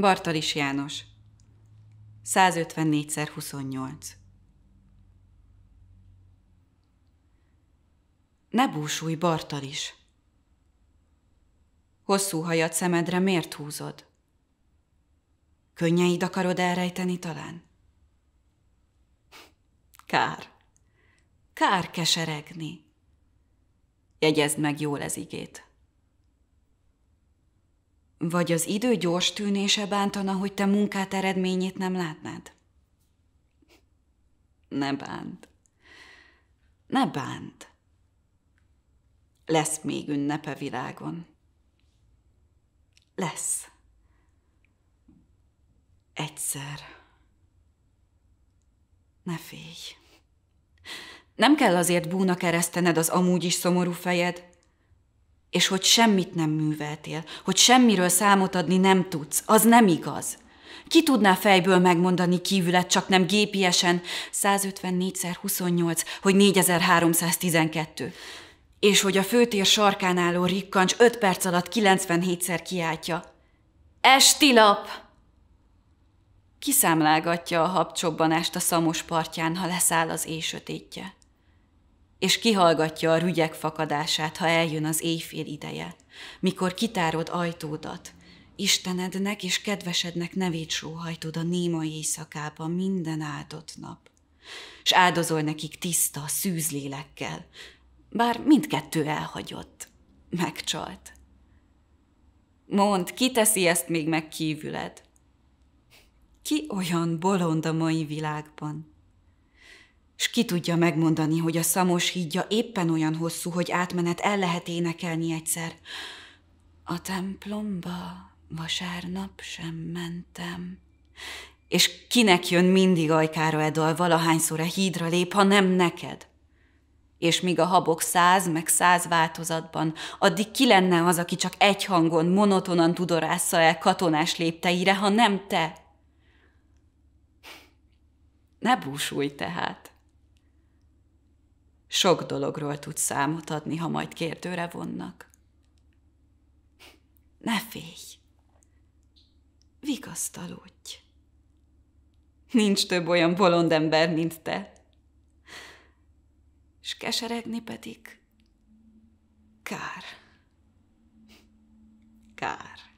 Bartalis János 154x28 Ne búsulj, Bartalis! Hosszú hajat szemedre miért húzod? Könnyeid akarod elrejteni talán? Kár. Kár keseregni. Jegyezd meg jól ez igét. Vagy az idő gyors tűnése bántana, hogy te munkát eredményét nem látnád? Ne bánt. Ne bánt. Lesz még ünnepe világon. Lesz. Egyszer. Ne félj. Nem kell azért búna keresztened az amúgy is szomorú fejed, és hogy semmit nem műveltél, hogy semmiről számot adni nem tudsz, az nem igaz. Ki tudná fejből megmondani kívület, csak nem gépiesen 154 28 hogy 4312. És hogy a főtér sarkán álló rikkancs 5 perc alatt 97-szer kiáltja. Esti lap! Kiszámlálgatja a habcsobbanást a szamos partján, ha leszáll az sötétje és kihallgatja a rügyek fakadását, ha eljön az éjfél ideje, mikor kitárod ajtódat, Istenednek és kedvesednek nevét sóhajtod a néma éjszakában minden áldott nap. S áldozol nekik tiszta, szűz lélekkel, bár mindkettő elhagyott, megcsalt. Mond, ki teszi ezt még meg kívüled? Ki olyan bolond a mai világban? Ki tudja megmondani, hogy a szamos hídja éppen olyan hosszú, hogy átmenet el lehet énekelni egyszer. A templomba vasárnap sem mentem. És kinek jön mindig ajkára edal, valahányszor a hídra lép, ha nem neked? És míg a habok száz meg száz változatban, addig ki lenne az, aki csak egy hangon, monotonan tudorásza el katonás lépteire, ha nem te? Ne búsulj tehát. Sok dologról tud számot adni, ha majd kérdőre vonnak. Ne félj! Vigasztalódj! Nincs több olyan bolond ember, mint te. És keseregni pedig kár. Kár.